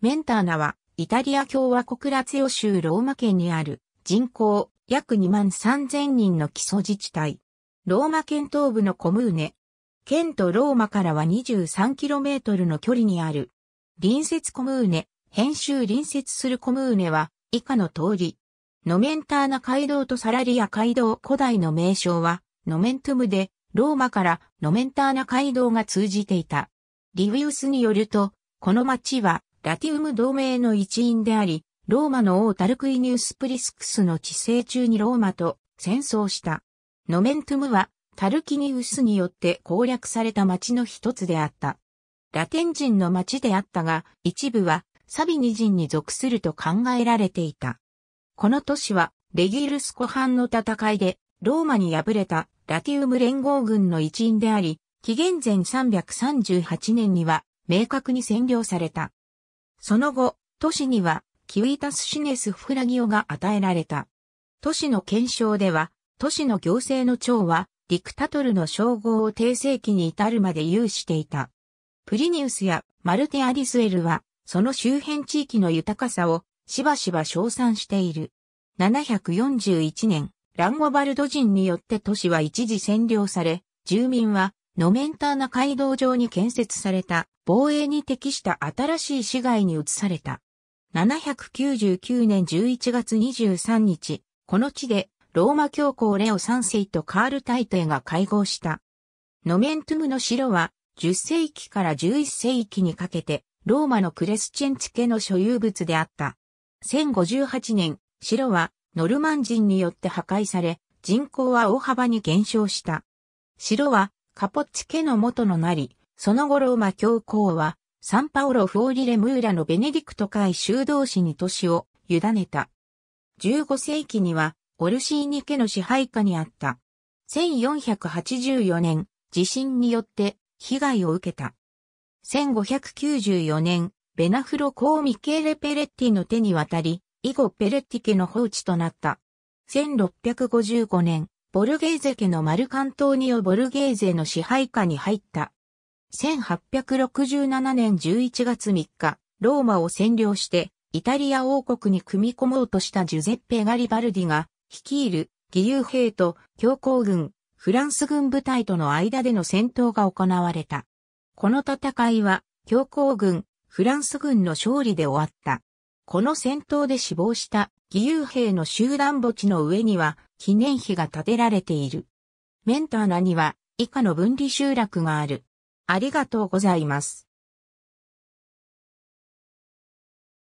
メンターナは、イタリア共和国ラツィオ州ローマ県にある人口約2万3000人の基礎自治体。ローマ県東部のコムーネ。県とローマからは 23km の距離にある。隣接コムーネ、編集隣接するコムーネは以下の通り。ノメンターナ街道とサラリア街道古代の名称はノメントゥムでローマからノメンターナ街道が通じていた。リウィウスによると、この町はラティウム同盟の一員であり、ローマの王タルクイニウス・プリスクスの治世中にローマと戦争した。ノメントゥムはタルキニウスによって攻略された町の一つであった。ラテン人の町であったが、一部はサビニ人に属すると考えられていた。この都市はレギルス湖畔の戦いでローマに敗れたラティウム連合軍の一員であり、紀元前338年には明確に占領された。その後、都市には、キウイタスシネスフラギオが与えられた。都市の検証では、都市の行政の長は、ディクタトルの称号を定世紀に至るまで有していた。プリニウスやマルテ・アリスエルは、その周辺地域の豊かさをしばしば称賛している。741年、ランゴバルド人によって都市は一時占領され、住民はノメンターナ街道上に建設された防衛に適した新しい市街に移された。799年11月23日、この地でローマ教皇レオ3世とカール大帝が会合した。ノメントゥムの城は10世紀から11世紀にかけてローマのクレスチェンツ家の所有物であった。1058年、城はノルマン人によって破壊され、人口は大幅に減少した。城はカポッチ家の元のなり、その後ローマ教皇は、サンパオロ・フォーリレ・ムーラのベネディクト会修道士に都市を委ねた。15世紀には、オルシーニ家の支配下にあった。1484年、地震によって被害を受けた。1594年、ベナフロコーミケーレ・ペレッティの手に渡り、以後ペレッティ家の放置となった。1655年、ボルゲーゼ家のマルカントーニオ・ボルゲーゼの支配下に入った。1867年11月3日、ローマを占領して、イタリア王国に組み込もうとしたジュゼッペ・ガリバルディが、率いる義勇兵と強行軍、フランス軍部隊との間での戦闘が行われた。この戦いは、強行軍、フランス軍の勝利で終わった。この戦闘で死亡した義勇兵の集団墓地の上には、記念碑が建てられている。メンターナには以下の分離集落がある。ありがとうございます。